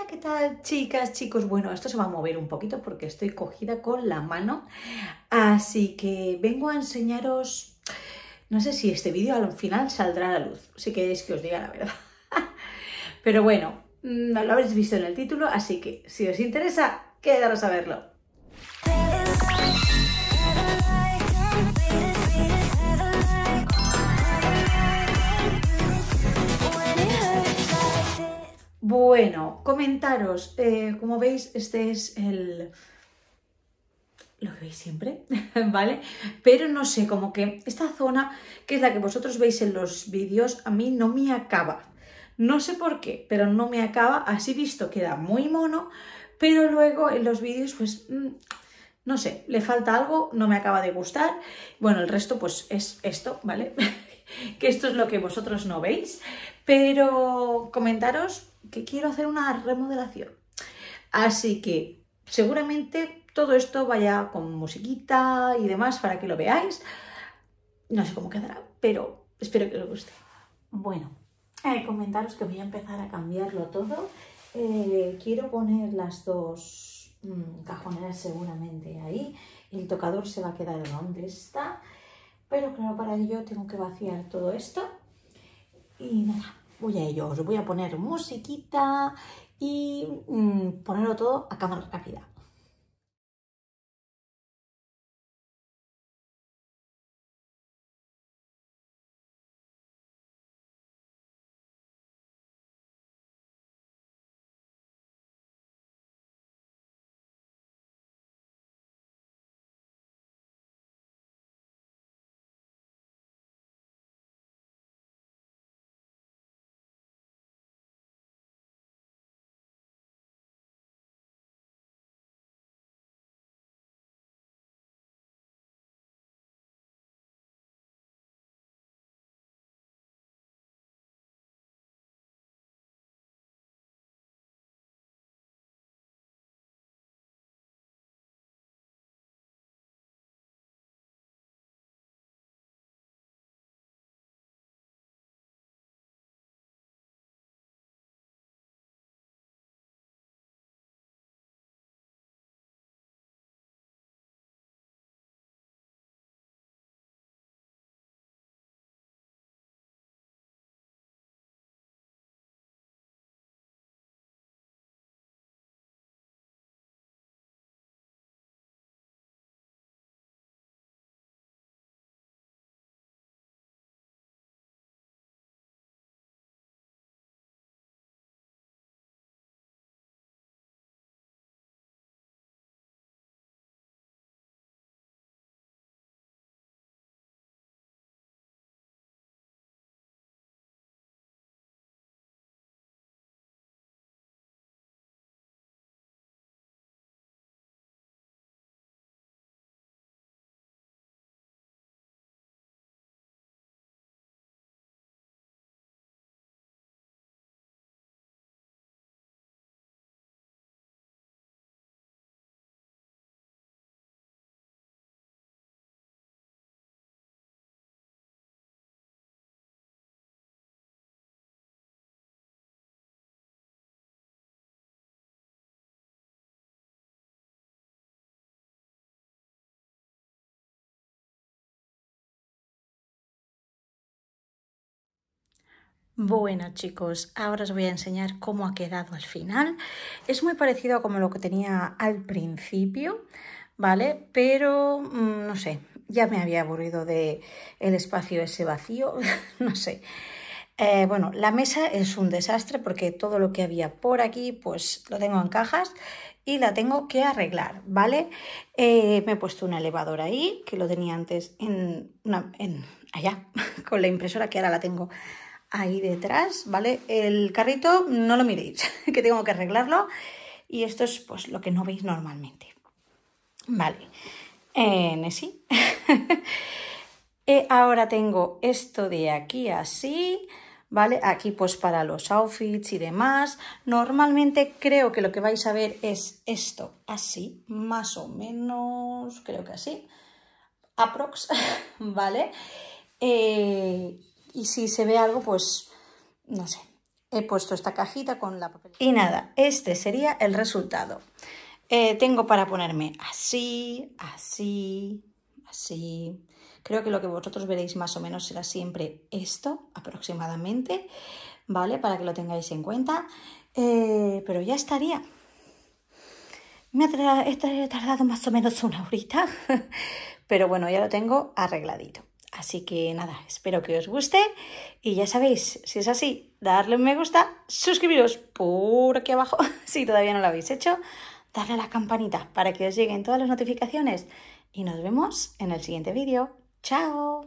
Hola, ¿qué tal chicas, chicos? Bueno, esto se va a mover un poquito porque estoy cogida con la mano. Así que vengo a enseñaros... No sé si este vídeo al final saldrá a la luz, si queréis que os diga la verdad. Pero bueno, mm, lo habréis visto en el título, así que si os interesa, quedaros a verlo. comentaros, eh, como veis, este es el... Lo que veis siempre, ¿vale? Pero no sé, como que esta zona, que es la que vosotros veis en los vídeos, a mí no me acaba. No sé por qué, pero no me acaba. Así visto queda muy mono, pero luego en los vídeos, pues... Mm, no sé, le falta algo, no me acaba de gustar. Bueno, el resto pues es esto, ¿vale? que esto es lo que vosotros no veis, pero comentaros que quiero hacer una remodelación. Así que seguramente todo esto vaya con musiquita y demás para que lo veáis. No sé cómo quedará, pero espero que os guste. Bueno, eh, comentaros que voy a empezar a cambiarlo todo. Eh, quiero poner las dos mm, cajoneras seguramente ahí. El tocador se va a quedar donde está. Pero claro, para ello tengo que vaciar todo esto. Y nada, voy a ello. Os voy a poner musiquita y mm, ponerlo todo a cámara rápida. Bueno chicos, ahora os voy a enseñar cómo ha quedado al final. Es muy parecido a como lo que tenía al principio, ¿vale? Pero, mm, no sé, ya me había aburrido de el espacio ese vacío, no sé. Eh, bueno, la mesa es un desastre porque todo lo que había por aquí, pues lo tengo en cajas y la tengo que arreglar, ¿vale? Eh, me he puesto un elevador ahí, que lo tenía antes en, en allá, con la impresora que ahora la tengo ahí detrás, ¿vale? El carrito no lo miréis, que tengo que arreglarlo. Y esto es pues lo que no veis normalmente. Vale, en eh, sí. Eh, ahora tengo esto de aquí así, ¿vale? Aquí pues para los outfits y demás. Normalmente creo que lo que vais a ver es esto así, más o menos, creo que así, aprox, ¿vale? Eh, y si se ve algo, pues no sé. He puesto esta cajita con la papelera. Y nada, este sería el resultado. Eh, tengo para ponerme así, así, así. Creo que lo que vosotros veréis más o menos será siempre esto, aproximadamente, ¿vale? Para que lo tengáis en cuenta. Eh, pero ya estaría. Me ha tardado más o menos una horita, pero bueno, ya lo tengo arregladito. Así que nada, espero que os guste y ya sabéis, si es así, darle un me gusta, suscribiros por aquí abajo, si todavía no lo habéis hecho, darle a la campanita para que os lleguen todas las notificaciones y nos vemos en el siguiente vídeo. ¡Chao!